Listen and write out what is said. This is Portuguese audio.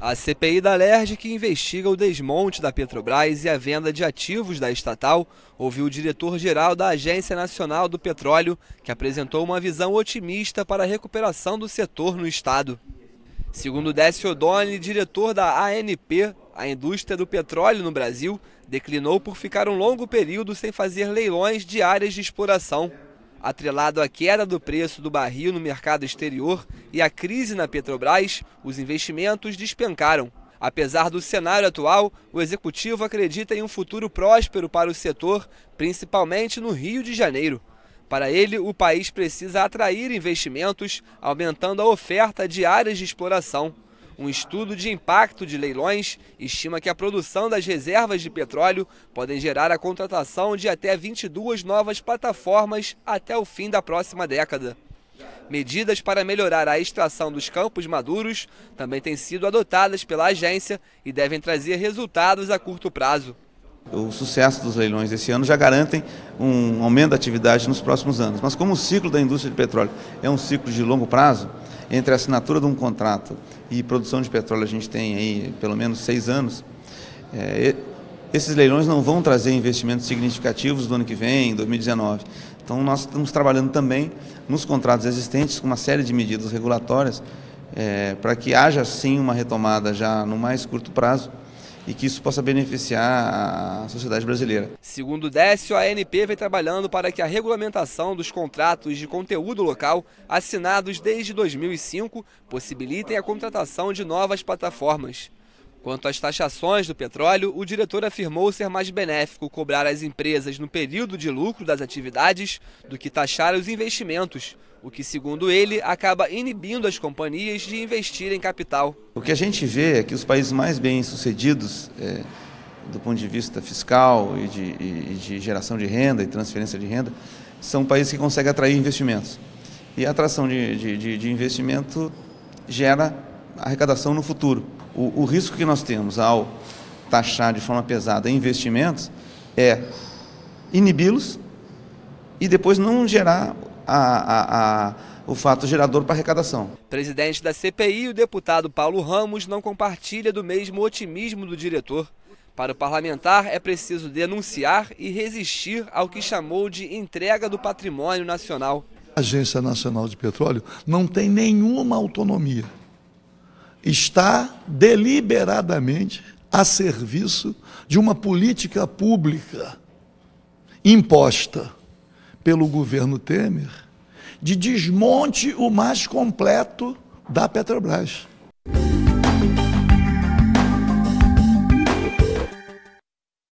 A CPI da LERJ, que investiga o desmonte da Petrobras e a venda de ativos da estatal, ouviu o diretor-geral da Agência Nacional do Petróleo, que apresentou uma visão otimista para a recuperação do setor no Estado. Segundo Décio O'Donnell, diretor da ANP, a indústria do petróleo no Brasil declinou por ficar um longo período sem fazer leilões de áreas de exploração. Atrelado à queda do preço do barril no mercado exterior e à crise na Petrobras, os investimentos despencaram. Apesar do cenário atual, o executivo acredita em um futuro próspero para o setor, principalmente no Rio de Janeiro. Para ele, o país precisa atrair investimentos, aumentando a oferta de áreas de exploração um estudo de impacto de leilões estima que a produção das reservas de petróleo podem gerar a contratação de até 22 novas plataformas até o fim da próxima década. Medidas para melhorar a extração dos campos maduros também têm sido adotadas pela agência e devem trazer resultados a curto prazo. O sucesso dos leilões desse ano já garantem um aumento da atividade nos próximos anos. Mas como o ciclo da indústria de petróleo é um ciclo de longo prazo, entre a assinatura de um contrato e produção de petróleo a gente tem aí pelo menos seis anos, é, esses leilões não vão trazer investimentos significativos do ano que vem, 2019. Então nós estamos trabalhando também nos contratos existentes com uma série de medidas regulatórias é, para que haja sim uma retomada já no mais curto prazo e que isso possa beneficiar a sociedade brasileira. Segundo o Décio, a ANP vem trabalhando para que a regulamentação dos contratos de conteúdo local assinados desde 2005 possibilitem a contratação de novas plataformas. Quanto às taxações do petróleo, o diretor afirmou ser mais benéfico cobrar as empresas no período de lucro das atividades do que taxar os investimentos, o que, segundo ele, acaba inibindo as companhias de investir em capital. O que a gente vê é que os países mais bem-sucedidos, é, do ponto de vista fiscal e de, e de geração de renda e transferência de renda, são países que conseguem atrair investimentos. E a atração de, de, de investimento gera arrecadação no futuro. O, o risco que nós temos ao taxar de forma pesada investimentos é inibi-los e depois não gerar a, a, a o fato gerador para arrecadação. Presidente da CPI, o deputado Paulo Ramos não compartilha do mesmo otimismo do diretor. Para o parlamentar, é preciso denunciar e resistir ao que chamou de entrega do patrimônio nacional. A Agência Nacional de Petróleo não tem nenhuma autonomia. Está deliberadamente a serviço de uma política pública imposta pelo governo Temer de desmonte o mais completo da Petrobras.